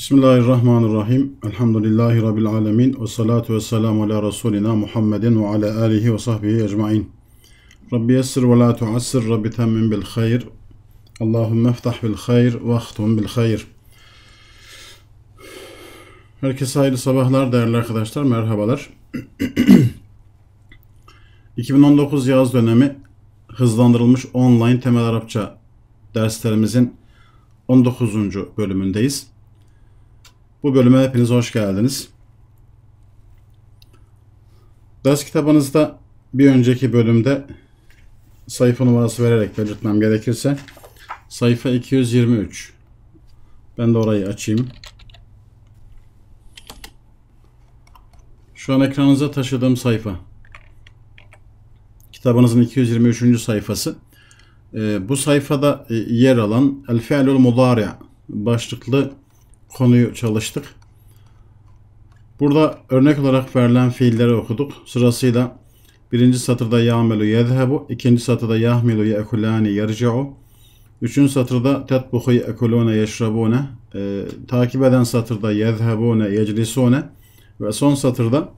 Bismillahirrahmanirrahim. Elhamdülillahi Rabbil alemin. Ve salatu ve selamu ala Resulina Muhammedin ve ala alihi ve sahbihi ecmain. Rabbi yessir ve la tuassir. Rabbi temmin bil hayr. Allahümme eftah bil hayr ve ahtum bil hayr. Herkese hayırlı sabahlar değerli arkadaşlar. Merhabalar. 2019 yaz dönemi hızlandırılmış online temel Arapça derslerimizin 19. bölümündeyiz. Bu bölüme hepiniz hoş geldiniz. Ders kitabınızda bir önceki bölümde sayfa numarası vererek belirtmem gerekirse sayfa 223. Ben de orayı açayım. Şu an ekranınıza taşıdığım sayfa. Kitabınızın 223. sayfası. E, bu sayfada e, yer alan El Fi'lul Mudari başlıklı konuyu çalıştık. Burada örnek olarak verilen fiilleri okuduk. Sırasıyla birinci satırda ya'melu yedhebu, ikinci satırda yahmilu ye'kulani yerci'u, üçüncü satırda tetbuhu ye'kulune yeşrabune, e, takip eden satırda yezhebune yeclisune ve son satırda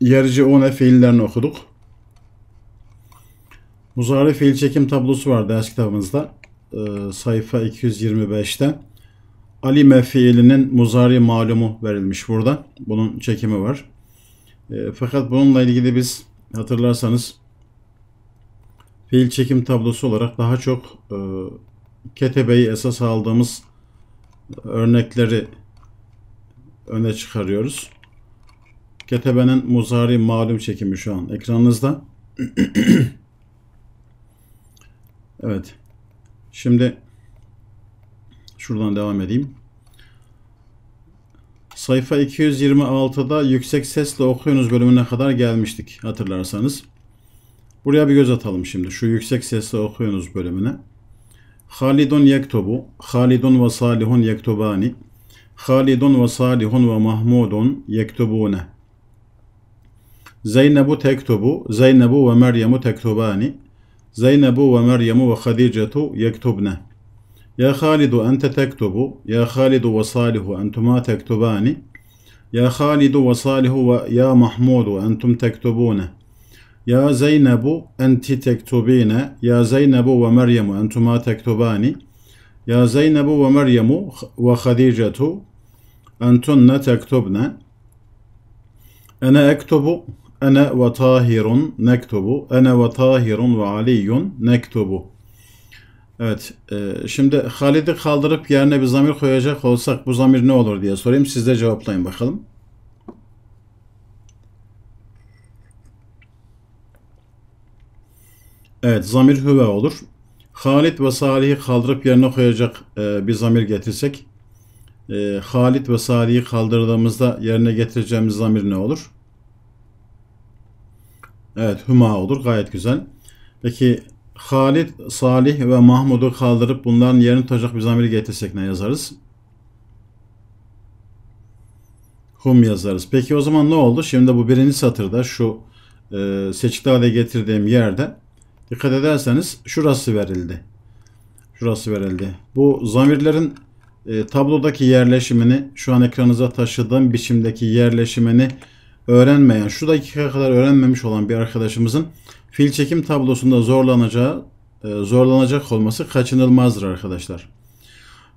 yerci'une fiillerini okuduk. Muzari fiil çekim tablosu vardı ders kitabımızda. E, sayfa 225'te Ali mefiilinin muzari malumu verilmiş burada. Bunun çekimi var. E, fakat bununla ilgili biz hatırlarsanız fiil çekim tablosu olarak daha çok e, ketebeyi esas aldığımız örnekleri öne çıkarıyoruz. Ketebenin muzari malum çekimi şu an ekranınızda. evet. Şimdi şuradan devam edeyim. Sayfa 226'da yüksek sesle okuyunuz bölümüne kadar gelmiştik hatırlarsanız. Buraya bir göz atalım şimdi şu yüksek sesle okuyunuz bölümüne. Halidun yektubu, Halidun ve Salihun yektubani, Halidun ve Salihun ve Mahmudun yektubune. Zeynebu tektubu, Zeynebu ve Meryem'u tektubani, زينب ومريم وخديجة يكتبن يا خالد أنت تكتب يا خالد وصالح أنتما تكتبان يا خالد وصالح ويا محمود أنتم تكتبون يا زينب أنت تكتبين يا زينب ومريم أنتما تكتبان يا زينب ومريم وخديجة أنتن تكتبن أنا أكتب Ene ve Tahirun nektubu. Ene ve Tahirun ve Aliyun nektubu. Evet. E, şimdi Halid'i kaldırıp yerine bir zamir koyacak olsak bu zamir ne olur diye sorayım. Siz de cevaplayın bakalım. Evet. Zamir hüve olur. Halid ve Salih'i kaldırıp yerine koyacak e, bir zamir getirsek e, Halid ve Salih'i kaldırdığımızda yerine getireceğimiz zamir ne olur? Evet Hüma olur. Gayet güzel. Peki Halid, Salih ve Mahmud'u kaldırıp bunların yerini tutacak bir zamiri getirsek ne yazarız? Hum yazarız. Peki o zaman ne oldu? Şimdi bu birinci satırda şu e, seçikli hale getirdiğim yerde dikkat ederseniz şurası verildi. Şurası verildi. Bu zamirlerin e, tablodaki yerleşimini şu an ekranınıza taşıdığım biçimdeki yerleşimini öğrenmeyen, şu dakika kadar öğrenmemiş olan bir arkadaşımızın fil çekim tablosunda zorlanacağı, e, zorlanacak olması kaçınılmazdır arkadaşlar.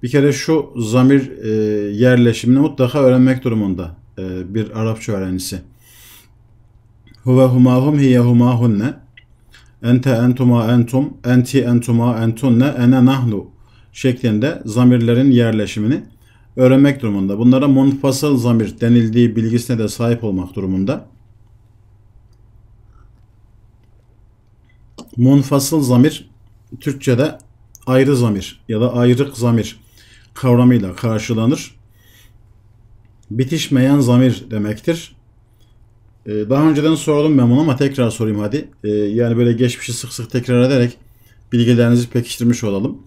Bir kere şu zamir e, yerleşimini mutlaka öğrenmek durumunda e, bir Arapça öğrencisi. Huve humahum hiye humahunne ente entuma entum enti entuma entunne ene nahnu şeklinde zamirlerin yerleşimini öğrenmek durumunda. Bunlara munfasıl zamir denildiği bilgisine de sahip olmak durumunda. Munfasıl zamir Türkçe'de ayrı zamir ya da ayrık zamir kavramıyla karşılanır. Bitişmeyen zamir demektir. Ee, daha önceden sordum ben bunu ama tekrar sorayım hadi. Ee, yani böyle geçmişi sık sık tekrar ederek bilgilerinizi pekiştirmiş olalım.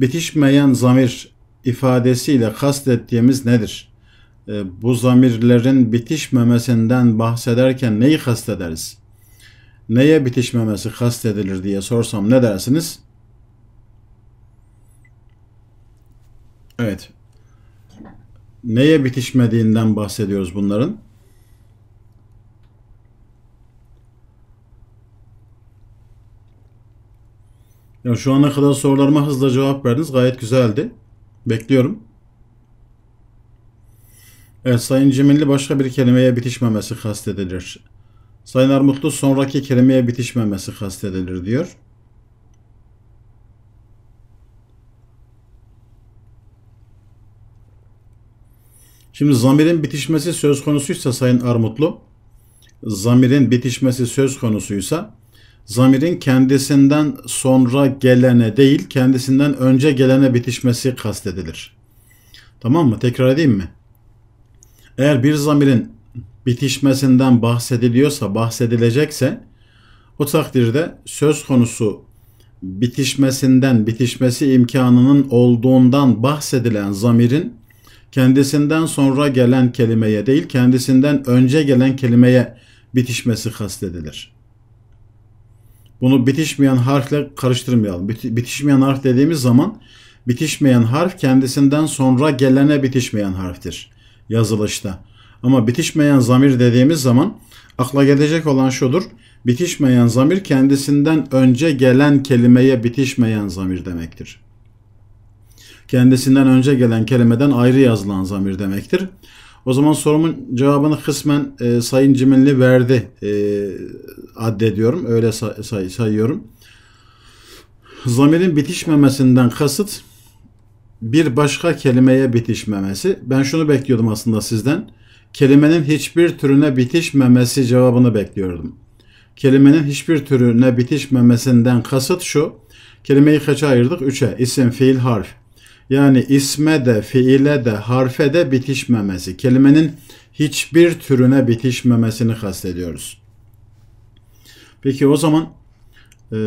Bitişmeyen zamir ifadesiyle kastettiğimiz nedir? E, bu zamirlerin bitişmemesinden bahsederken neyi kastederiz? Neye bitişmemesi kastedilir diye sorsam ne dersiniz? Evet. Neye bitişmediğinden bahsediyoruz bunların? Ya şu ana kadar sorularıma hızlı cevap verdiniz. Gayet güzeldi. Bekliyorum. Evet, Sayın Cemilli başka bir kelimeye bitişmemesi kastedilir. Sayın Armutlu sonraki kelimeye bitişmemesi kastedilir diyor. Şimdi zamirin bitişmesi söz konusuysa Sayın Armutlu, zamirin bitişmesi söz konusuysa zamirin kendisinden sonra gelene değil, kendisinden önce gelene bitişmesi kastedilir. Tamam mı? Tekrar edeyim mi? Eğer bir zamirin bitişmesinden bahsediliyorsa, bahsedilecekse o takdirde söz konusu bitişmesinden, bitişmesi imkanının olduğundan bahsedilen zamirin kendisinden sonra gelen kelimeye değil, kendisinden önce gelen kelimeye bitişmesi kastedilir. Bunu bitişmeyen harfle karıştırmayalım. Bit bitişmeyen harf dediğimiz zaman bitişmeyen harf kendisinden sonra gelene bitişmeyen harftir yazılışta. Ama bitişmeyen zamir dediğimiz zaman akla gelecek olan şudur. Bitişmeyen zamir kendisinden önce gelen kelimeye bitişmeyen zamir demektir. Kendisinden önce gelen kelimeden ayrı yazılan zamir demektir. O zaman sorumun cevabını kısmen e, Sayın Ciminli verdi e, addediyorum. Öyle say, say, sayıyorum. Zamirin bitişmemesinden kasıt bir başka kelimeye bitişmemesi. Ben şunu bekliyordum aslında sizden. Kelimenin hiçbir türüne bitişmemesi cevabını bekliyordum. Kelimenin hiçbir türüne bitişmemesinden kasıt şu. Kelimeyi kaça ayırdık? Üçe. İsim, fiil, harf. Yani isme de, fiile de, harfe de bitişmemesi, kelimenin hiçbir türüne bitişmemesini kastediyoruz. Peki o zaman e,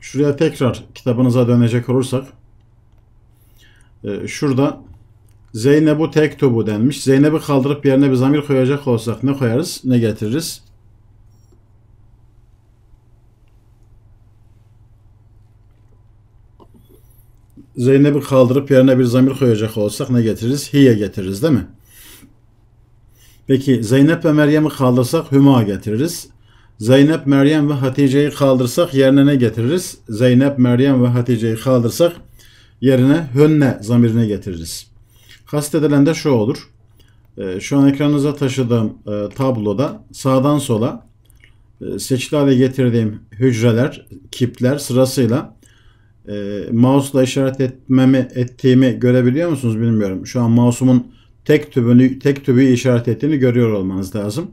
şuraya tekrar kitabınıza dönecek olursak e, şurada Zeynep'u tektubu denmiş. Zeynep'i kaldırıp yerine bir zamir koyacak olsak ne koyarız, ne getiririz? Zeynep'i kaldırıp yerine bir zamir koyacak olsak ne getiririz? Hiye getiririz değil mi? Peki Zeynep ve Meryem'i kaldırsak Hüma getiririz. Zeynep, Meryem ve Hatice'yi kaldırsak yerine ne getiririz? Zeynep, Meryem ve Hatice'yi kaldırsak yerine hönne zamirine getiririz. Kastedilen de şu olur. Ee, şu an ekranınıza taşıdığım e, tabloda sağdan sola e, seçili hale getirdiğim hücreler, kipler sırasıyla e, mouse'la işaret etmemi ettiğimi görebiliyor musunuz bilmiyorum. Şu an mouse'umun tek tübünü tek tübü işaret ettiğini görüyor olmanız lazım.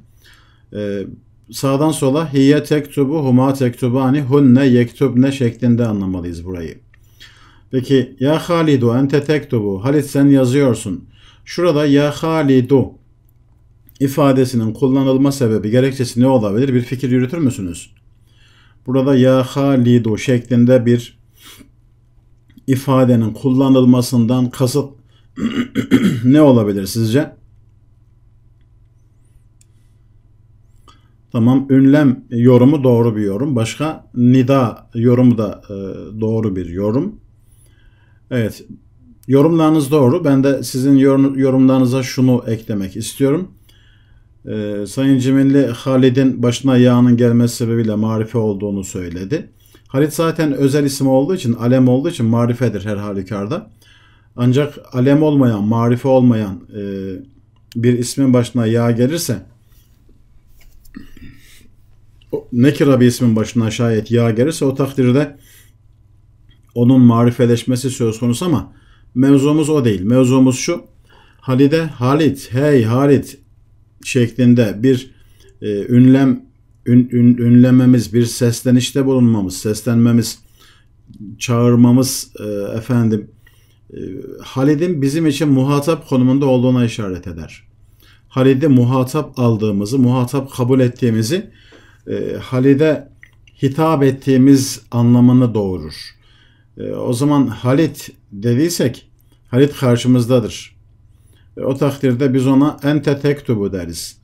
E, sağdan sola hiye tektubu huma tektubani hunne ne şeklinde anlamalıyız burayı. Peki ya Halidu ente tübü. Halit sen yazıyorsun. Şurada ya Halidu ifadesinin kullanılma sebebi gerekçesi ne olabilir? Bir fikir yürütür müsünüz? Burada ya Halidu şeklinde bir ifadenin kullanılmasından kasıt ne olabilir sizce? Tamam ünlem yorumu doğru bir yorum. Başka nida yorumu da e, doğru bir yorum. Evet yorumlarınız doğru. Ben de sizin yorum, yorumlarınıza şunu eklemek istiyorum. E, Sayın Cimilli Halid'in başına yağının gelmesi sebebiyle marife olduğunu söyledi. Halit zaten özel isim olduğu için, alem olduğu için marifedir her halükarda. Ancak alem olmayan, marife olmayan e, bir ismin başına yağ gelirse nekira bir ismin başına şayet yağ gelirse o takdirde onun marifeleşmesi söz konusu ama mevzumuz o değil. Mevzumuz şu. Halide Halit, hey Halit şeklinde bir e, ünlem ün, ün, ünlememiz, bir seslenişte bulunmamız, seslenmemiz, çağırmamız e, efendim e, Halid'in bizim için muhatap konumunda olduğuna işaret eder. Halid'i muhatap aldığımızı, muhatap kabul ettiğimizi e, Halid'e hitap ettiğimiz anlamını doğurur. E, o zaman Halit dediysek Halit karşımızdadır. E, o takdirde biz ona ente tektubu deriz.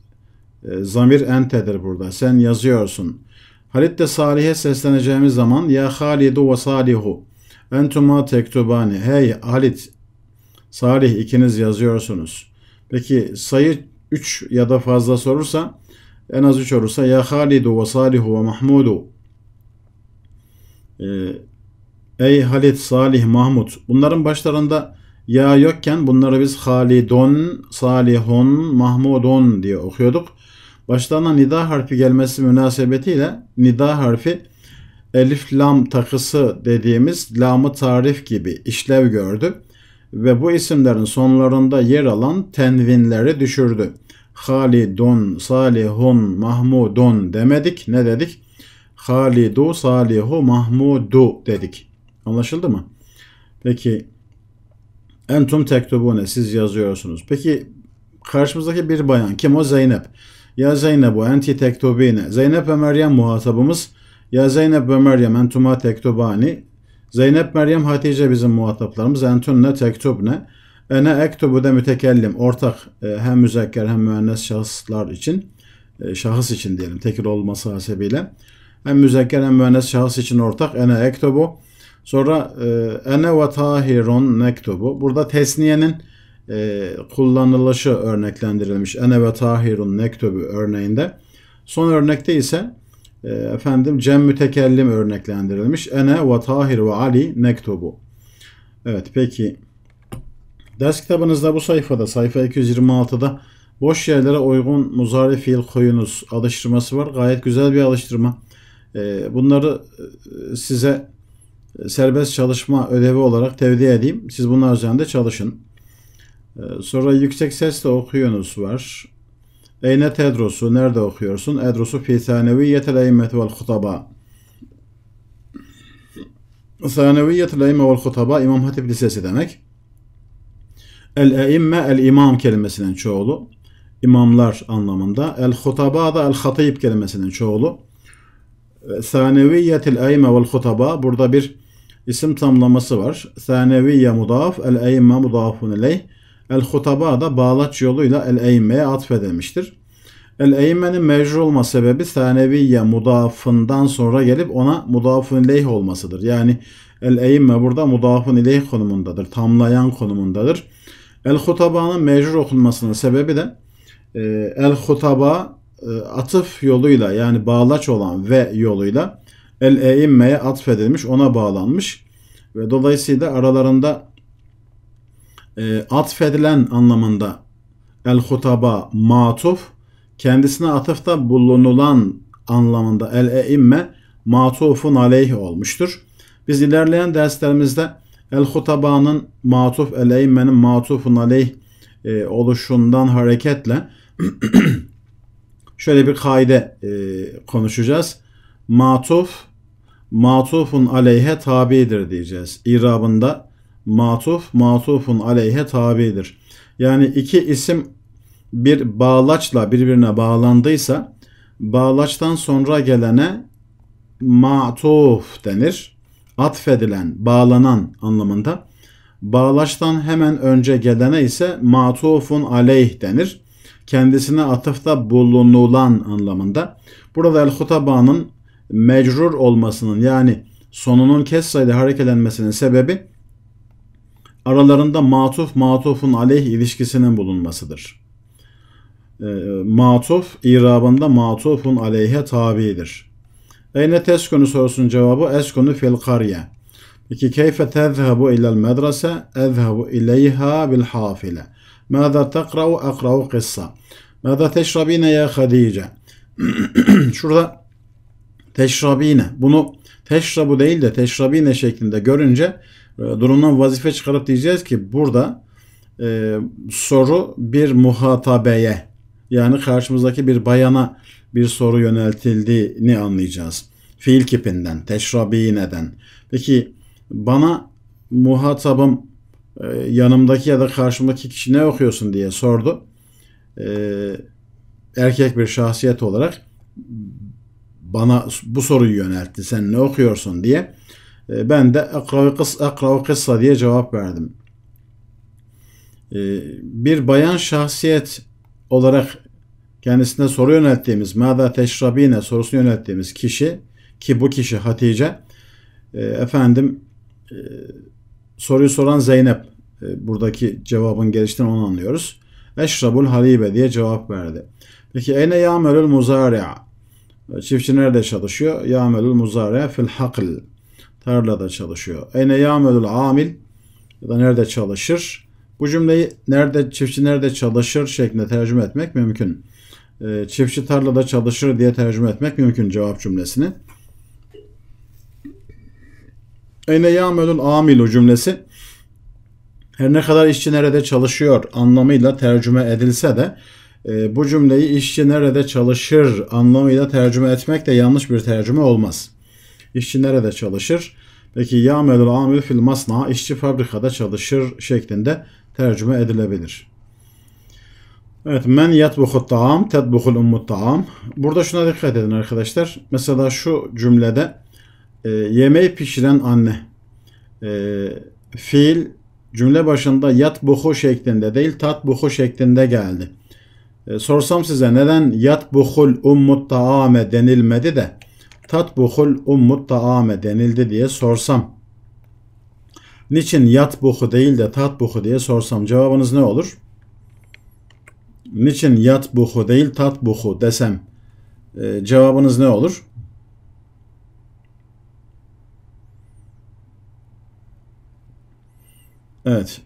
E, zamir entedir burada. Sen yazıyorsun. Halit de Salih'e sesleneceğimiz zaman Ya Halidu ve Salihu Entuma tektubani Hey Halit Salih ikiniz yazıyorsunuz. Peki sayı 3 ya da fazla sorursa en az 3 olursa Ya Halidu ve Salihu ve Mahmudu e, Ey Halit, Salih, Mahmut. Bunların başlarında ya yokken bunları biz Halidon, Salihun, Mahmudun diye okuyorduk. Başlarına nida harfi gelmesi münasebetiyle nida harfi elif lam takısı dediğimiz lamı tarif gibi işlev gördü ve bu isimlerin sonlarında yer alan tenvinleri düşürdü. Halidun, Salihun, Mahmudun demedik. Ne dedik? Halidu, Salihu, Mahmudu dedik. Anlaşıldı mı? Peki entum tektubune siz yazıyorsunuz. Peki karşımızdaki bir bayan kim o? Zeynep. Ya Zeynebu enti tektubine. Zeynep ve Meryem muhatabımız. Ya Zeynep ve Meryem entuma tektubani. Zeynep, Meryem, Hatice bizim muhataplarımız. ne Entünne tektubne. Ene ektubu de mütekellim. Ortak e, hem müzekker hem müennes şahıslar için. E, şahıs için diyelim. Tekil olması hasebiyle. Hem müzekker hem müennes şahıs için ortak. Ene ektubu. Sonra ene e, ve tahirun nektubu. Burada tesniyenin e, kullanılışı örneklendirilmiş. Ene ve Tahirun Nektübü örneğinde. Son örnekte ise e, efendim Cem Mütekellim örneklendirilmiş. Ene ve Tahir ve Ali Nektubu. Evet peki ders kitabınızda bu sayfada sayfa 226'da boş yerlere uygun muzari fiil koyunuz alıştırması var. Gayet güzel bir alıştırma. E, bunları e, size e, serbest çalışma ödevi olarak tevdi edeyim. Siz bunlar üzerinde çalışın. Ee, sonra yüksek sesle okuyunuz var. Eyne tedrosu, nerede okuyorsun? Edrosu fi saneviyetel eymet vel hutaba. el eyme vel hutaba İmam Hatip Lisesi demek. El eimme el imam kelimesinin çoğulu. İmamlar anlamında. El hutaba da el hatib kelimesinin çoğulu. el eyme vel hutaba. Burada bir isim tamlaması var. Saneviye mudaf, el eyme mudafun ileyh. El hutaba da bağlaç yoluyla el eymeye atfedilmiştir. El eymenin mecrur olma sebebi saneviye mudafından sonra gelip ona mudafın leyh olmasıdır. Yani el eyme burada mudafın leyh konumundadır. Tamlayan konumundadır. El hutabanın mecrur okunmasının sebebi de e, el hutaba e, atıf yoluyla yani bağlaç olan ve yoluyla el eimmeye atfedilmiş ona bağlanmış ve dolayısıyla aralarında e, atfedilen anlamında el hutaba matuf kendisine atıfta bulunulan anlamında el eimme matufun aleyh olmuştur. Biz ilerleyen derslerimizde el hutabanın matuf el eimmenin matufun aleyh e, oluşundan hareketle şöyle bir kaide e, konuşacağız. Matuf matufun aleyhe tabidir diyeceğiz. İrabında matuf matufun aleyhe tabidir. Yani iki isim bir bağlaçla birbirine bağlandıysa bağlaçtan sonra gelene matuf denir. Atfedilen, bağlanan anlamında. Bağlaçtan hemen önce gelene ise matufun aleyh denir. Kendisine atıfta bulunulan anlamında. Burada el-hutabanın mecrur olmasının yani sonunun kes sayıda hareketlenmesinin sebebi aralarında matuf matufun aleyh ilişkisinin bulunmasıdır. E, matuf irabında matufun aleyhe tabidir. Eyne teskunu sorusunun cevabı eskunu fil karye. Peki keyfe tezhebu ilel medrese ezhebu ileyha bil hafile. Mâzâ tekra'u akra'u kıssa. Mâzâ teşrabine ya Hadice. Şurada teşrabine. Bunu teşrabu değil de teşrabine şeklinde görünce ee, durumdan vazife çıkarıp diyeceğiz ki burada e, soru bir muhatabeye yani karşımızdaki bir bayana bir soru yöneltildiğini anlayacağız. Fiil kipinden, neden? Peki bana muhatabım e, yanımdaki ya da karşımdaki kişi ne okuyorsun diye sordu. E, erkek bir şahsiyet olarak bana bu soruyu yöneltti. Sen ne okuyorsun diye ee, ben de akravi kıssa, akravi kıssa diye cevap verdim. Ee, bir bayan şahsiyet olarak kendisine soru yönelttiğimiz Mada Teşrabine sorusunu yönelttiğimiz kişi ki bu kişi Hatice e, efendim e, soruyu soran Zeynep e, buradaki cevabın geliştiğini onu anlıyoruz. Eşrabul halibe diye cevap verdi. Peki eyne yamelül muzari'a? Çiftçi nerede çalışıyor? Yamelül muzari'a fil hakl tarlada çalışıyor. Ene yamülül amil ya da nerede çalışır? Bu cümleyi nerede çiftçi nerede çalışır şeklinde tercüme etmek mümkün. Ee, çiftçi tarlada çalışır diye tercüme etmek mümkün cevap cümlesini. Eyne ya'melul o cümlesi her ne kadar işçi nerede çalışıyor anlamıyla tercüme edilse de e, bu cümleyi işçi nerede çalışır anlamıyla tercüme etmek de yanlış bir tercüme olmaz. İşçi nerede çalışır? Peki ya'melul amil fil masna işçi fabrikada çalışır şeklinde tercüme edilebilir. Evet men yatbuhu ta'am tedbuhul ummu ta'am. Burada şuna dikkat edin arkadaşlar. Mesela şu cümlede e, yemeği pişiren anne e, fiil cümle başında yatbuhu şeklinde değil tatbuhu şeklinde geldi. E, sorsam size neden yatbuhul ummu ta'ame denilmedi de tatbuhul ummut taame denildi diye sorsam niçin yatbuhu değil de tatbuhu diye sorsam cevabınız ne olur? Niçin yatbuhu değil tatbuhu desem e, cevabınız ne olur? Evet.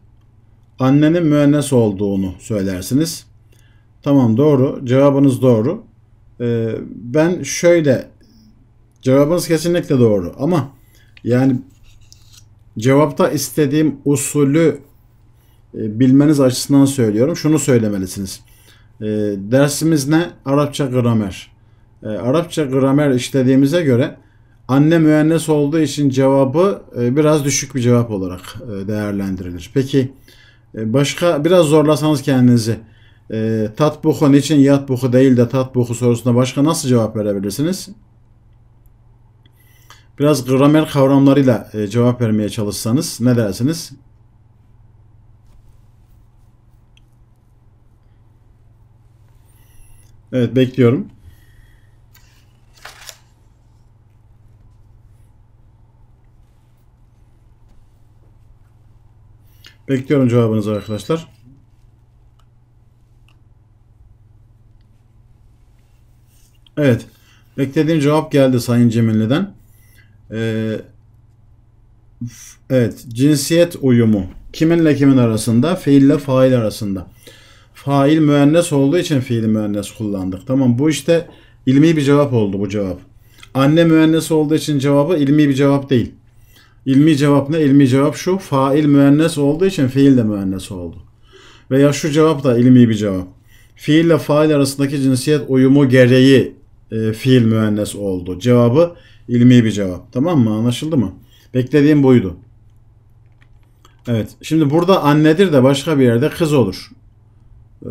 Annenin müennes olduğunu söylersiniz. Tamam doğru. Cevabınız doğru. Ee, ben şöyle Cevabınız kesinlikle doğru ama yani cevapta istediğim usulü e, bilmeniz açısından söylüyorum. Şunu söylemelisiniz. E, dersimiz ne? Arapça gramer. E, Arapça gramer işlediğimize göre anne müennes olduğu için cevabı biraz düşük bir cevap olarak değerlendirilir. Peki başka biraz zorlasanız kendinizi e, tatbuhu niçin yatbuhu değil de tatbuhu sorusuna başka nasıl cevap verebilirsiniz? biraz gramer kavramlarıyla e, cevap vermeye çalışsanız ne dersiniz? Evet bekliyorum. Bekliyorum cevabınızı arkadaşlar. Evet. Beklediğim cevap geldi Sayın Cemil'den. Ee, evet cinsiyet uyumu. Kiminle kimin arasında? Fiille fail arasında. Fail müennes olduğu için fiili müennes kullandık. Tamam bu işte ilmi bir cevap oldu bu cevap. Anne müennes olduğu için cevabı ilmi bir cevap değil. Ilmi cevap ne? Ilmi cevap şu. Fail müennes olduğu için fiil de müennes oldu. Veya şu cevap da ilmi bir cevap. Fiil ile fail arasındaki cinsiyet uyumu gereği e, fiil müennes oldu. Cevabı ilmi bir cevap. Tamam mı? Anlaşıldı mı? Beklediğim buydu. Evet. Şimdi burada annedir de başka bir yerde kız olur. Ee,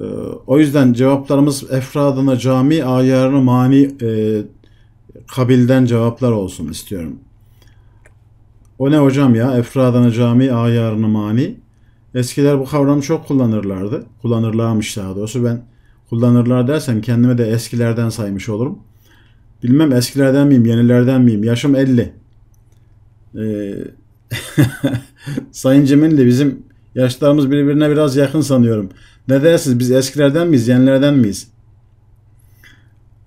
o yüzden cevaplarımız efradına cami ayarını mani e, kabilden cevaplar olsun istiyorum. O ne hocam ya? Efradına cami ayarını mani. Eskiler bu kavramı çok kullanırlardı. Kullanırlarmış daha doğrusu. Ben kullanırlar dersem kendimi de eskilerden saymış olurum. Bilmem eskilerden miyim, yenilerden miyim? Yaşım 50. Ee, Sayın Cemil de bizim yaşlarımız birbirine biraz yakın sanıyorum. Ne dersiniz? Biz eskilerden miyiz, yenilerden miyiz?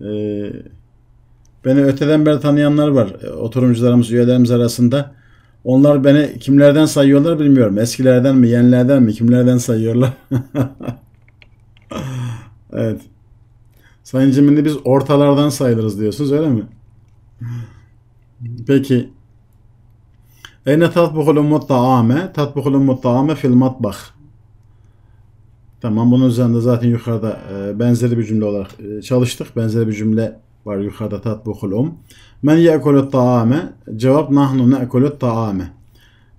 Ee, beni öteden beri tanıyanlar var. Oturumcularımız, üyelerimiz arasında. Onlar beni kimlerden sayıyorlar bilmiyorum. Eskilerden mi, yenilerden mi, kimlerden sayıyorlar? evet. Sayın Cimri'ni biz ortalardan sayılırız diyorsunuz öyle mi? Peki. Eyne tatbukul ummut ta'ame tatbukul ummut ta'ame fil matbah. Tamam bunun üzerinde zaten yukarıda e, benzeri bir cümle olarak e, çalıştık. Benzeri bir cümle var yukarıda tatbukul um. Men ye'kulü ta'ame cevap nahnu ne'kulü ta'ame.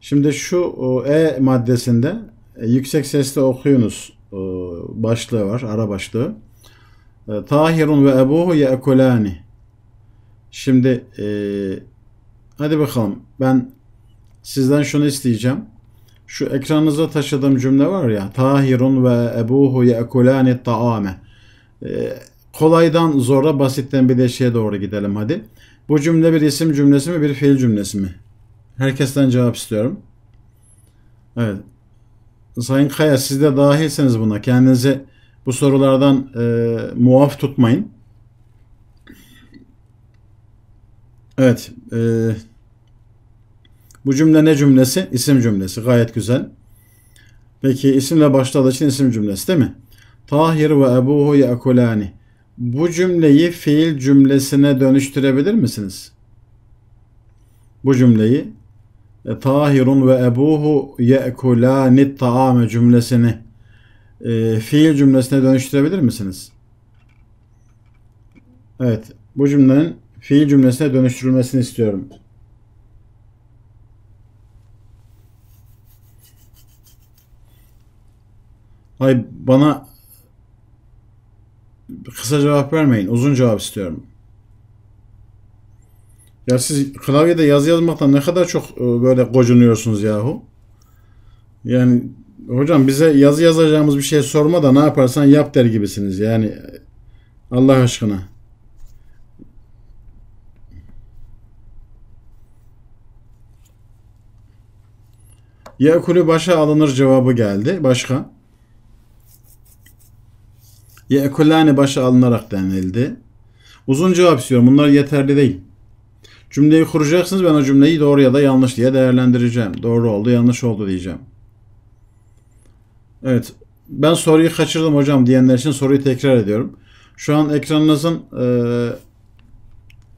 Şimdi şu E maddesinde e, yüksek sesle okuyunuz e, başlığı var ara başlığı. E, Tahirun ve ebuhu ye'kulani. Şimdi e, hadi bakalım ben sizden şunu isteyeceğim. Şu ekranınıza taşıdığım cümle var ya. Tahirun ve ebuhu ye'kulani ta'ame. E, kolaydan zora basitten bir de şeye doğru gidelim hadi. Bu cümle bir isim cümlesi mi bir fiil cümlesi mi? Herkesten cevap istiyorum. Evet. Sayın Kaya siz de dahilsiniz buna. Kendinizi bu sorulardan e, muaf tutmayın. Evet. E, bu cümle ne cümlesi? İsim cümlesi. Gayet güzel. Peki isimle başladığı için isim cümlesi değil mi? Tahir ve Ebuhu yakulani. Bu cümleyi fiil cümlesine dönüştürebilir misiniz? Bu cümleyi e, Tahirun ve Ebuhu yekulani taame cümlesini e, fiil cümlesine dönüştürebilir misiniz? Evet. Bu cümlenin fiil cümlesine dönüştürülmesini istiyorum. Ay bana kısa cevap vermeyin. Uzun cevap istiyorum. Ya siz klavyede yazı yazmaktan ne kadar çok e, böyle gocunuyorsunuz yahu. Yani hocam bize yazı yazacağımız bir şey sorma da ne yaparsan yap der gibisiniz. Yani Allah aşkına. Ya kulü başa alınır cevabı geldi. Başka? Ya ekulani başa alınarak denildi. Uzun cevap istiyorum. Bunlar yeterli değil. Cümleyi kuracaksınız. Ben o cümleyi doğru ya da yanlış diye değerlendireceğim. Doğru oldu, yanlış oldu diyeceğim. Evet. Ben soruyu kaçırdım hocam diyenler için soruyu tekrar ediyorum. Şu an ekranınızın e,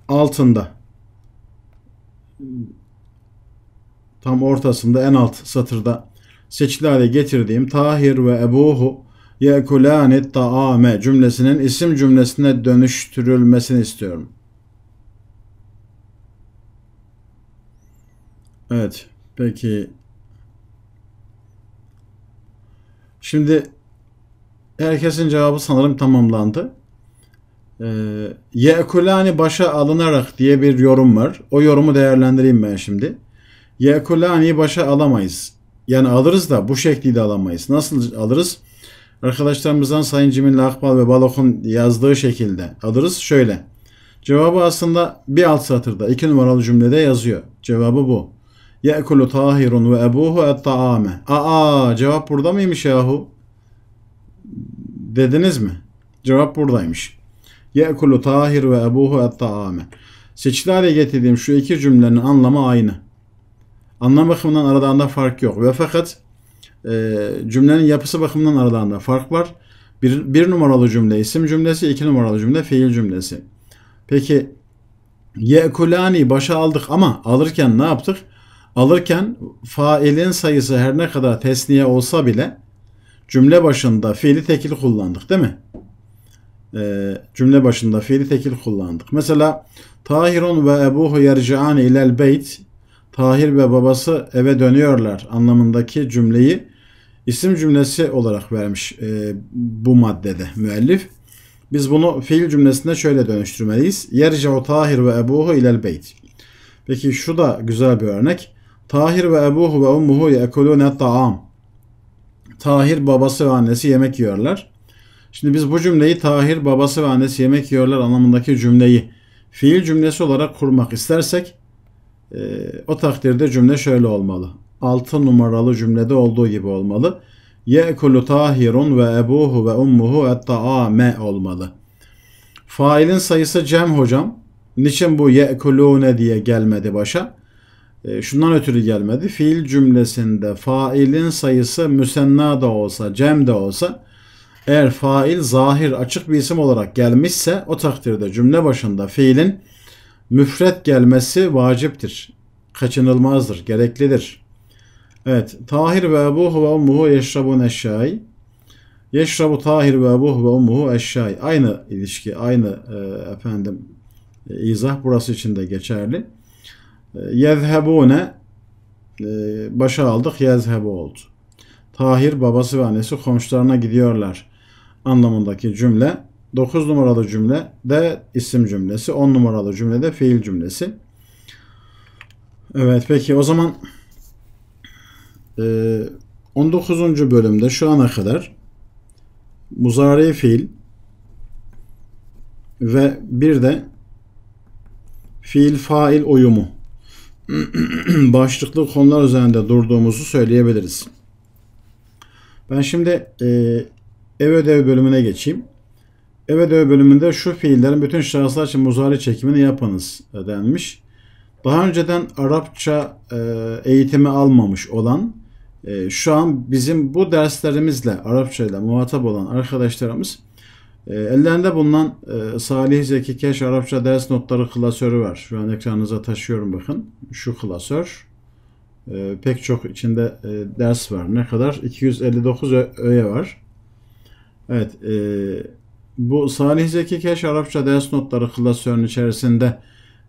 altında tam ortasında en alt satırda seçili hale getirdiğim Tahir ve Ebuhu yekulâni taame cümlesinin isim cümlesine dönüştürülmesini istiyorum. Evet. Peki Şimdi herkesin cevabı sanırım tamamlandı. Ee, Yekulani başa alınarak diye bir yorum var. O yorumu değerlendireyim ben şimdi. Yekulani başa alamayız. Yani alırız da bu şekliyle alamayız. Nasıl alırız? Arkadaşlarımızdan Sayın Cemil Akbal ve Balok'un yazdığı şekilde alırız. Şöyle. Cevabı aslında bir alt satırda, iki numaralı cümlede yazıyor. Cevabı bu. Ye'kulu tahirun ve ebuhu et taame. Aa cevap burada mıymış yahu? Dediniz mi? Cevap buradaymış. Ye'kulu tahir ve ebuhu et taame. Seçili getirdiğim şu iki cümlenin anlamı aynı. Anlam bakımından aralarında fark yok. Ve fakat e, cümlenin yapısı bakımından aralarında fark var. Bir, bir numaralı cümle isim cümlesi, iki numaralı cümle fiil cümlesi. Peki yekulani başa aldık ama alırken ne yaptık? alırken failin sayısı her ne kadar tesniye olsa bile cümle başında fiili tekil kullandık değil mi? Ee, cümle başında fiili tekil kullandık. Mesela Tahirun ve Ebuhu yerci'an ilel beyt Tahir ve babası eve dönüyorlar anlamındaki cümleyi isim cümlesi olarak vermiş e, bu maddede müellif. Biz bunu fiil cümlesine şöyle dönüştürmeliyiz. o Tahir ve Ebuhu ilel beyt. Peki şu da güzel bir örnek. Tahir ve ebuhu ve ummuhu yekulune ta'am. Tahir babası ve annesi yemek yiyorlar. Şimdi biz bu cümleyi Tahir babası ve annesi yemek yiyorlar anlamındaki cümleyi fiil cümlesi olarak kurmak istersek e, o takdirde cümle şöyle olmalı. 6 numaralı cümlede olduğu gibi olmalı. Ye'kulu Tahirun ve ebuhu ve ummuhu et-ta'ame olmalı. Failin sayısı cem hocam. Niçin bu ye'kulune diye gelmedi başa? E, şundan ötürü gelmedi. Fiil cümlesinde failin sayısı müsenna da olsa, cem de olsa eğer fail zahir açık bir isim olarak gelmişse o takdirde cümle başında fiilin müfret gelmesi vaciptir. Kaçınılmazdır, gereklidir. Evet. Tahir ve Ebu ve Ummuhu yeşrabun eşşay. Yeşrabu Tahir ve Ebu ve Ummuhu eşşay. Aynı ilişki, aynı e, efendim e, izah burası için de geçerli. Yezhebune e, başa aldık yezhebe oldu. Tahir babası ve annesi komşularına gidiyorlar anlamındaki cümle 9 numaralı cümle de isim cümlesi, 10 numaralı cümle de fiil cümlesi. Evet peki o zaman 19. E, bölümde şu ana kadar muzari fiil ve bir de fiil fail uyumu başlıklı konular üzerinde durduğumuzu söyleyebiliriz. Ben şimdi e, ev ödev bölümüne geçeyim. Ev ödev bölümünde şu fiillerin bütün şahıslar için muzari çekimini yapınız denmiş. Daha önceden Arapça e, eğitimi almamış olan e, şu an bizim bu derslerimizle Arapçayla muhatap olan arkadaşlarımız e, ellerinde bulunan e, Salih Zeki Keş Arapça ders notları klasörü var. Şu an ekranınıza taşıyorum bakın. Şu klasör. E, pek çok içinde e, ders var. Ne kadar? 259 öğe var. Evet. E, bu Salih Zeki Keş Arapça ders notları klasörünün içerisinde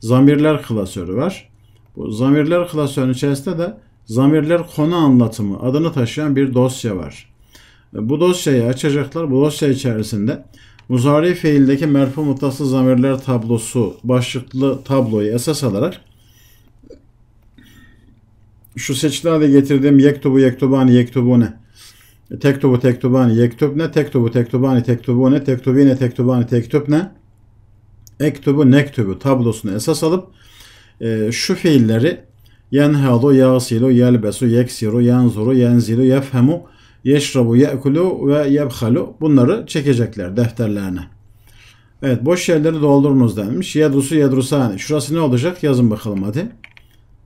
zamirler klasörü var. Bu zamirler klasörünün içerisinde de zamirler konu anlatımı adını taşıyan bir dosya var. E, bu dosyayı açacaklar. Bu dosya içerisinde Muzari fiildeki merfu mutaslı zamirler tablosu başlıklı tabloyu esas alarak şu seçilerde getirdiğim yektubu yektubani yektubune tektubu tektubani yektubne tektubu tektubani tektubune tektubine tektubani tektubne ektubu nektubu tablosunu esas alıp e, şu fiilleri yenhalu yasilu yelbesu yeksiru yanzuru yenzilu yefhemu yeşrabu, ye'kulu ve yebhalu bunları çekecekler defterlerine. Evet boş yerleri doldurunuz denmiş. Yedrusu yedrusani. Şurası ne olacak? Yazın bakalım hadi.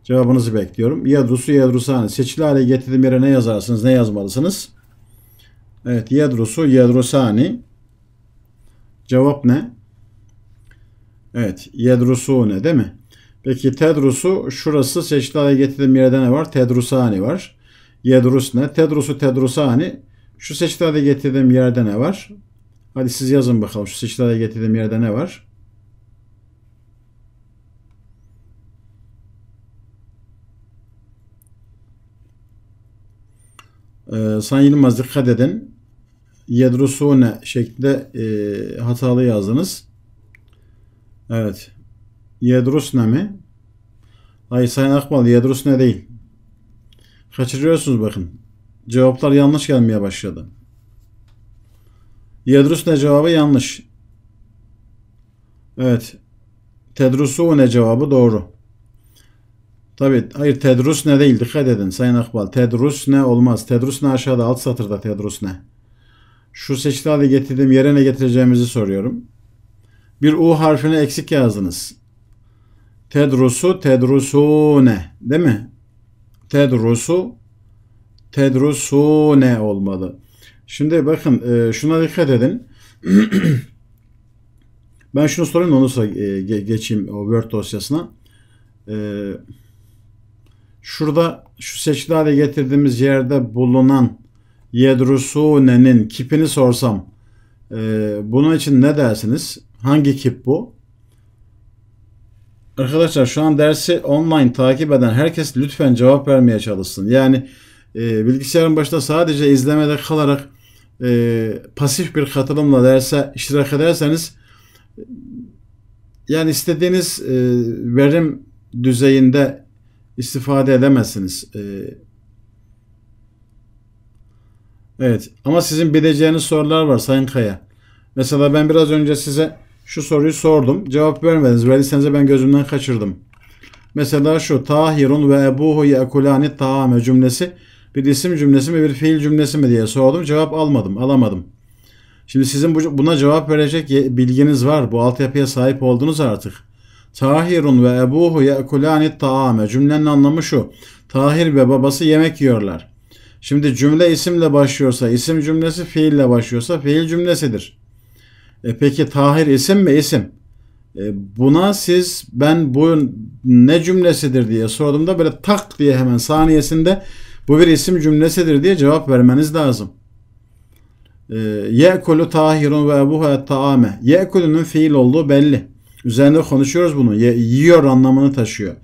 Cevabınızı bekliyorum. Yedrusu yedrusani. Seçili hale getirdiğim yere ne yazarsınız? Ne yazmalısınız? Evet yedrusu yedrusani. Cevap ne? Evet yedrusu ne değil mi? Peki tedrusu şurası seçili hale getirdiğim yerde ne var? Tedrusani var. Yedrus ne? Tedrusu tedrusa hani şu seçtade getirdiğim yerde ne var? Hadi siz yazın bakalım şu seçtade getirdiğim yerde ne var? Ee, Sayın Yılmaz dikkat edin. ne? şeklinde e, hatalı yazdınız. Evet. Yedrus ne mi? Hayır Sayın Akbal Yedrusne değil. Kaçırıyorsunuz bakın. Cevaplar yanlış gelmeye başladı. ne cevabı yanlış. Evet. ne cevabı doğru. Tabi hayır tedrus ne değil dikkat edin Sayın Akbal. Tedrus ne olmaz. Tedrus ne aşağıda alt satırda tedrus ne. Şu seçti hadi getirdiğim yere ne getireceğimizi soruyorum. Bir U harfini eksik yazdınız. Tedrusu ne, değil mi? tedrusu ne olmalı. Şimdi bakın e, şuna dikkat edin. ben şunu sorayım da onu e, geçeyim o Word dosyasına. E, şurada şu seçili hale getirdiğimiz yerde bulunan yedrusune'nin kipini sorsam bunun için ne dersiniz? Hangi kip bu? Arkadaşlar şu an dersi online takip eden herkes lütfen cevap vermeye çalışsın. Yani e, bilgisayarın başında sadece izlemede kalarak e, pasif bir katılımla derse iştirak ederseniz yani istediğiniz e, verim düzeyinde istifade edemezsiniz. E, evet ama sizin bileceğiniz sorular var Sayın Kaya. Mesela ben biraz önce size şu soruyu sordum. Cevap vermediniz. Verirsenize ben gözümden kaçırdım. Mesela şu Tahirun ve Ebuhu yekulani taame cümlesi bir isim cümlesi mi bir fiil cümlesi mi diye sordum. Cevap almadım. Alamadım. Şimdi sizin buna cevap verecek bilginiz var. Bu altyapıya sahip oldunuz artık. Tahirun ve Ebuhu yekulani taame cümlenin anlamı şu. Tahir ve babası yemek yiyorlar. Şimdi cümle isimle başlıyorsa, isim cümlesi fiille başlıyorsa fiil cümlesidir. E, peki Tahir isim mi? isim? E, buna siz ben bu ne cümlesidir diye sorduğumda böyle tak diye hemen saniyesinde bu bir isim cümlesidir diye cevap vermeniz lazım. E, Ye'kulu Tahirun ve Ebuha Taame. Ye'kulunun fiil olduğu belli. Üzerinde konuşuyoruz bunu. Ye, yiyor anlamını taşıyor.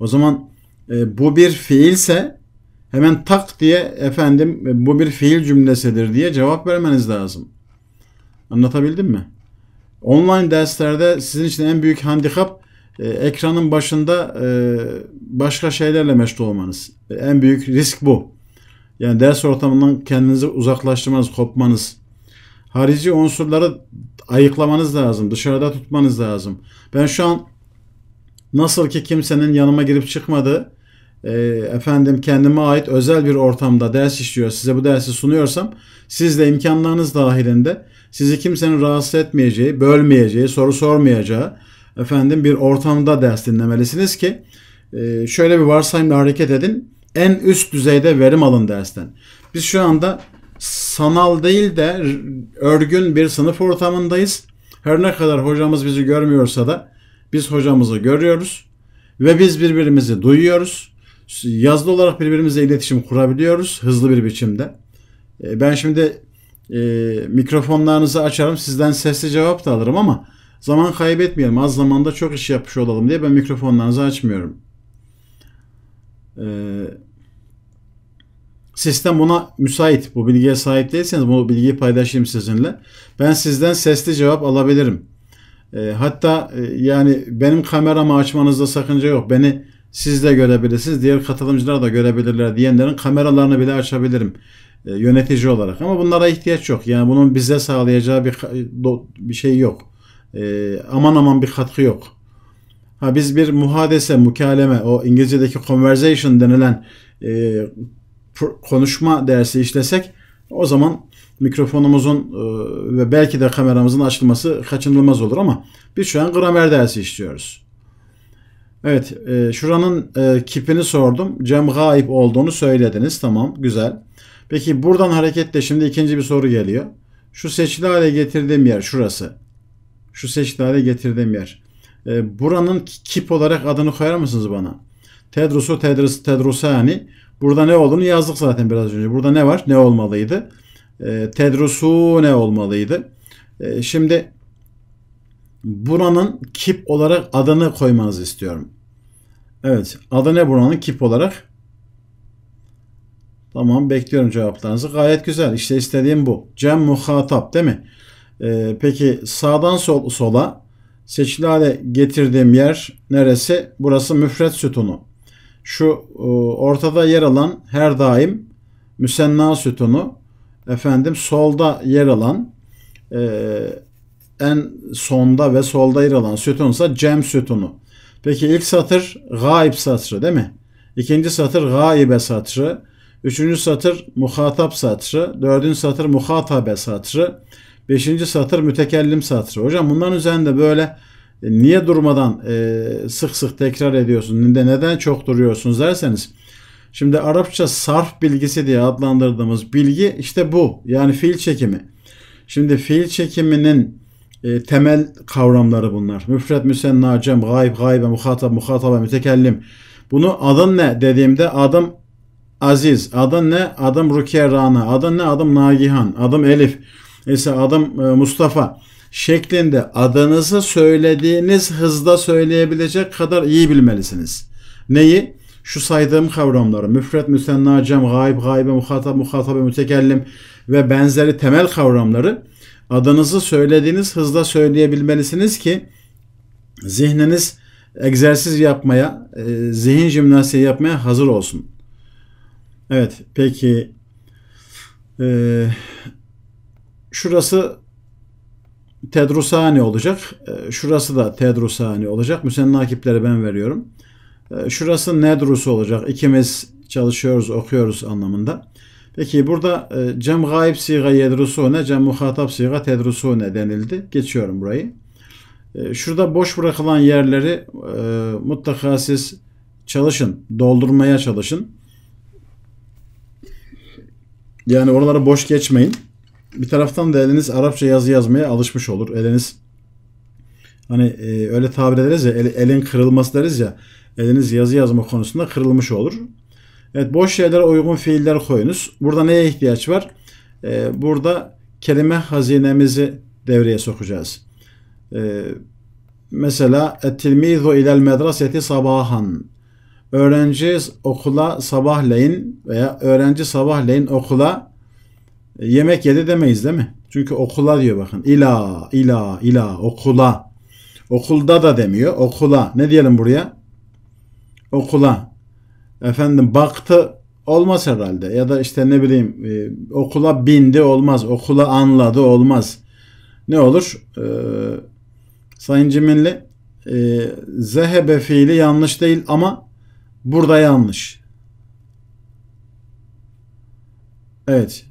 O zaman e, bu bir fiilse hemen tak diye efendim e, bu bir fiil cümlesidir diye cevap vermeniz lazım. Anlatabildim mi? Online derslerde sizin için en büyük handikap e, ekranın başında e, başka şeylerle meşgul olmanız. E, en büyük risk bu. Yani ders ortamından kendinizi uzaklaştırmanız, kopmanız. Harici unsurları ayıklamanız lazım. Dışarıda tutmanız lazım. Ben şu an nasıl ki kimsenin yanıma girip çıkmadı, e, efendim kendime ait özel bir ortamda ders işliyor size bu dersi sunuyorsam siz de imkanlarınız dahilinde sizi kimsenin rahatsız etmeyeceği, bölmeyeceği, soru sormayacağı efendim bir ortamda ders dinlemelisiniz ki e, şöyle bir varsayımla hareket edin. En üst düzeyde verim alın dersten. Biz şu anda sanal değil de örgün bir sınıf ortamındayız. Her ne kadar hocamız bizi görmüyorsa da biz hocamızı görüyoruz ve biz birbirimizi duyuyoruz. Yazılı olarak birbirimize iletişim kurabiliyoruz hızlı bir biçimde. E, ben şimdi e, mikrofonlarınızı açarım. Sizden sesli cevap da alırım ama zaman kaybetmeyelim. Az zamanda çok iş yapmış olalım diye ben mikrofonlarınızı açmıyorum. E, sistem buna müsait. Bu bilgiye sahip değilseniz bu bilgiyi paylaşayım sizinle. Ben sizden sesli cevap alabilirim. E, hatta e, yani benim kameramı açmanızda sakınca yok. Beni siz de görebilirsiniz. Diğer katılımcılar da görebilirler diyenlerin kameralarını bile açabilirim. E, yönetici olarak ama bunlara ihtiyaç yok. Yani bunun bize sağlayacağı bir bir şey yok. E, aman aman bir katkı yok. Ha biz bir muhadese, mukaleme, o İngilizce'deki conversation denilen e, konuşma dersi işlesek o zaman mikrofonumuzun e, ve belki de kameramızın açılması kaçınılmaz olur ama biz şu an gramer dersi işliyoruz. Evet, e, şuranın e, kipini sordum. Cem gaip olduğunu söylediniz. Tamam, güzel. Peki buradan hareketle şimdi ikinci bir soru geliyor. Şu seçili hale getirdiğim yer şurası. Şu seçili hale getirdiğim yer. E, buranın kip olarak adını koyar mısınız bana? Tedrosu, Tedros, Tedrosa yani. Burada ne olduğunu yazdık zaten biraz önce. Burada ne var? Ne olmalıydı? E, tedrosu ne olmalıydı? E, şimdi buranın kip olarak adını koymanızı istiyorum. Evet. Adı ne buranın kip olarak? Tamam bekliyorum cevaplarınızı. Gayet güzel. İşte istediğim bu. Cem muhatap değil mi? Ee, peki sağdan sol sola seçili hale getirdiğim yer neresi? Burası müfret sütunu. Şu e, ortada yer alan her daim müsenna sütunu. Efendim solda yer alan e, en sonda ve solda yer alan sütunsa cem sütunu. Peki ilk satır gaib satırı değil mi? İkinci satır gaibe satırı. Üçüncü satır muhatap satırı. Dördüncü satır muhatabe satırı. Beşinci satır mütekellim satırı. Hocam bunların üzerinde böyle e, niye durmadan e, sık sık tekrar ediyorsunuz? Neden çok duruyorsunuz derseniz. Şimdi Arapça sarf bilgisi diye adlandırdığımız bilgi işte bu. Yani fiil çekimi. Şimdi fiil çekiminin e, temel kavramları bunlar. Müfret, müsenna, cem, gayb, gaybe, muhatap, muhatabe, mütekellim. Bunu adın ne dediğimde adım Aziz. Adam ne? Adım Rukiye Rana. Adam ne? Adım Nagihan. Adım Elif. Neyse adım e, Mustafa şeklinde adınızı söylediğiniz hızda söyleyebilecek kadar iyi bilmelisiniz. Neyi? Şu saydığım kavramları müfret, müsenna, cem, gayb, gaybe, muhatap, muhatabe, mütekellim ve benzeri temel kavramları adınızı söylediğiniz hızda söyleyebilmelisiniz ki zihniniz egzersiz yapmaya, e, zihin jimnastiği yapmaya hazır olsun. Evet peki ee, şurası tedrusani olacak. Ee, şurası da tedrusani olacak. Müsennakipleri ben veriyorum. Ee, şurası nedrusu olacak. İkimiz çalışıyoruz, okuyoruz anlamında. Peki burada e, cem gaib siga yedrusune, cem muhatap siga tedrusune denildi. Geçiyorum burayı. Ee, şurada boş bırakılan yerleri e, mutlaka siz çalışın, doldurmaya çalışın. Yani oralara boş geçmeyin. Bir taraftan da eliniz Arapça yazı yazmaya alışmış olur. Eliniz hani e, öyle tabir ederiz ya el, elin kırılması deriz ya eliniz yazı yazma konusunda kırılmış olur. Evet boş şeylere uygun fiiller koyunuz. Burada neye ihtiyaç var? Ee, burada kelime hazinemizi devreye sokacağız. Ee, mesela tilmizu ilel medraseti sabahan öğrenci okula sabahleyin veya öğrenci sabahleyin okula e, yemek yedi demeyiz değil mi? Çünkü okula diyor bakın. İla, ila, ila, okula. Okulda da demiyor. Okula. Ne diyelim buraya? Okula. Efendim baktı olmaz herhalde. Ya da işte ne bileyim e, okula bindi olmaz. Okula anladı olmaz. Ne olur? E, Sayın Ciminli e, zehebe fiili yanlış değil ama Burada yanlış. Evet.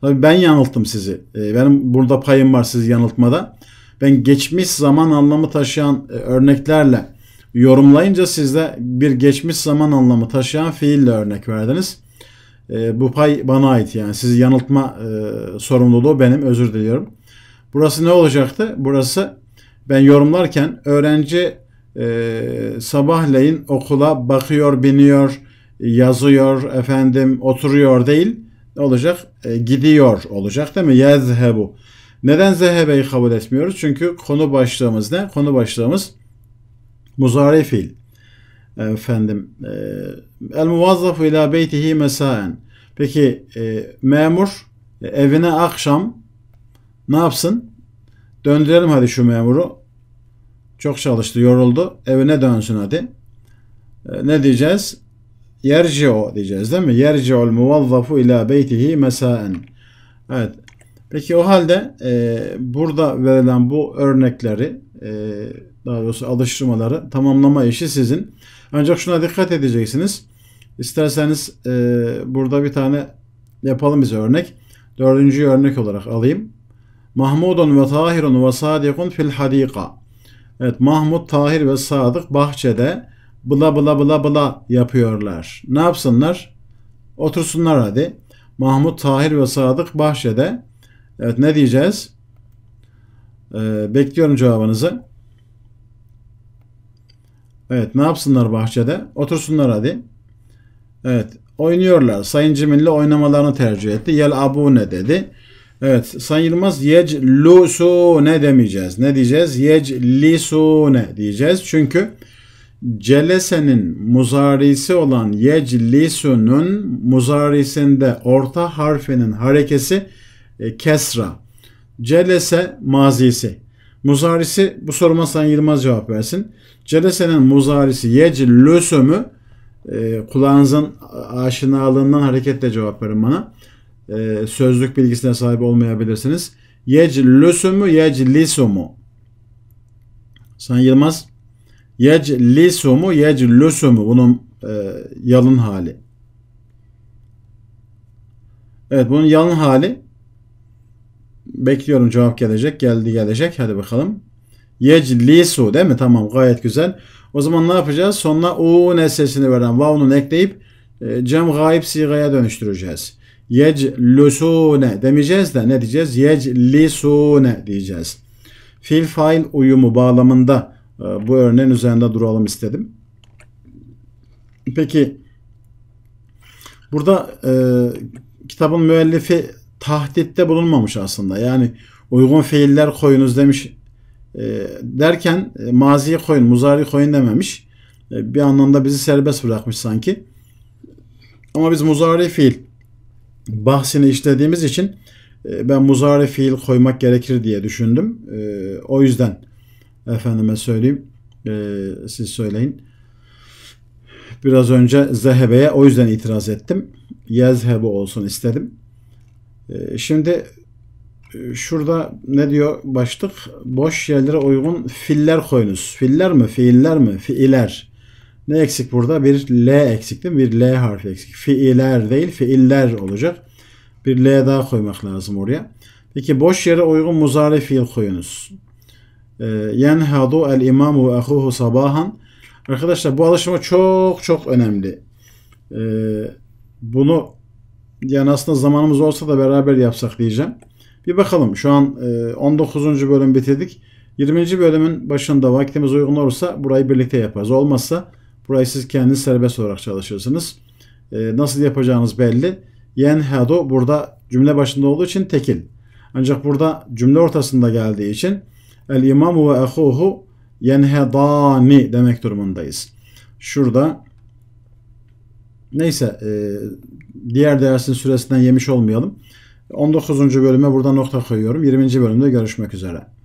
Tabii ben yanılttım sizi. Ee, benim burada payım var sizi yanıltmada. Ben geçmiş zaman anlamı taşıyan e, örneklerle yorumlayınca siz de bir geçmiş zaman anlamı taşıyan fiille örnek verdiniz. Ee, bu pay bana ait yani. Sizi yanıltma e, sorumluluğu benim. Özür diliyorum. Burası ne olacaktı? Burası ben yorumlarken öğrenci e, sabahleyin okula bakıyor, biniyor, yazıyor, efendim oturuyor değil ne olacak? E, gidiyor olacak değil mi? Yezhebu. Neden zehebeyi kabul etmiyoruz? Çünkü konu başlığımız ne? Konu başlığımız muzari fiil. Efendim, e, el muvazzafu ila beytihi mesaen. Peki e, memur e, evine akşam ne yapsın? Döndürelim hadi şu memuru. Çok çalıştı, yoruldu. Evine dönsün hadi. E, ne diyeceğiz? Yerci'o diyeceğiz değil mi? Yerci'ol muvazzafu ila beytihi mesaen. Evet. Peki o halde e, burada verilen bu örnekleri e, daha doğrusu alıştırmaları tamamlama işi sizin. Ancak şuna dikkat edeceksiniz. İsterseniz e, burada bir tane yapalım bize örnek. Dördüncü örnek olarak alayım. Mahmudun ve Tahirun ve Sadikun fil hadika. Evet Mahmut, Tahir ve Sadık bahçede bla bla bla bla yapıyorlar. Ne yapsınlar? Otursunlar hadi. Mahmut, Tahir ve Sadık bahçede. Evet ne diyeceğiz? Ee, bekliyorum cevabınızı. Evet ne yapsınlar bahçede? Otursunlar hadi. Evet oynuyorlar. Sayın Cemil'le oynamalarını tercih etti. Yel abune dedi. Evet sayılmaz yeclusune demeyeceğiz. Ne diyeceğiz? ne diyeceğiz. Çünkü celesenin muzarisi olan yeclisunun muzarisinde orta harfinin harekesi e, kesra. Celese mazisi. Muzarisi bu soruma Sayın Yılmaz cevap versin. Celesenin muzarisi yeclüsü mü? E, kulağınızın aşinalığından hareketle cevap verin bana. E, sözlük bilgisine sahip olmayabilirsiniz. Yeclüsü mü yeclisu mu? Sayın Yılmaz. Yeclisu mu yeclüsü mü? Bunun e, yalın hali. Evet bunun yalın hali. Bekliyorum cevap gelecek. Geldi gelecek. Hadi bakalım. Yeclisu değil mi? Tamam gayet güzel. O zaman ne yapacağız? Sonuna u ne sesini veren vav'unu ekleyip e, cem gayip sigaya dönüştüreceğiz yeclusune demeyeceğiz de ne diyeceğiz? Yeclisune diyeceğiz. fil fail uyumu bağlamında e, bu örneğin üzerinde duralım istedim. Peki burada e, kitabın müellifi tahditte bulunmamış aslında. Yani uygun fiiller koyunuz demiş e, derken e, maziyi koyun, muzari koyun dememiş. E, bir anlamda bizi serbest bırakmış sanki. Ama biz muzari fiil bahsini işlediğimiz için e, ben muzari fiil koymak gerekir diye düşündüm. E, o yüzden efendime söyleyeyim e, siz söyleyin. Biraz önce zehebe'ye o yüzden itiraz ettim. Yezhebe olsun istedim. Şimdi şurada ne diyor başlık? Boş yerlere uygun filler koyunuz. Filler mi? Fiiller mi? Fiiller. Ne eksik burada? Bir L eksik değil mi? Bir L harfi eksik. Fiiler değil fiiller olacak. Bir L daha koymak lazım oraya. Peki boş yere uygun muzari fiil koyunuz. Ee, yenhadu el imamu ve ahuhu sabahan. Arkadaşlar bu alışma çok çok önemli. Ee, bunu yani aslında zamanımız olsa da beraber yapsak diyeceğim. Bir bakalım şu an 19. E, bölüm bitirdik. 20. bölümün başında vaktimiz uygun olursa burayı birlikte yaparız. Olmazsa Burayı siz kendiniz serbest olarak çalışıyorsunuz. E, nasıl yapacağınız belli. Yen hado burada cümle başında olduğu için tekil. Ancak burada cümle ortasında geldiği için el imamu ve ahuhu yenhedani demek durumundayız. Şurada neyse e, diğer dersin süresinden yemiş olmayalım. 19. bölüme burada nokta koyuyorum. 20. bölümde görüşmek üzere.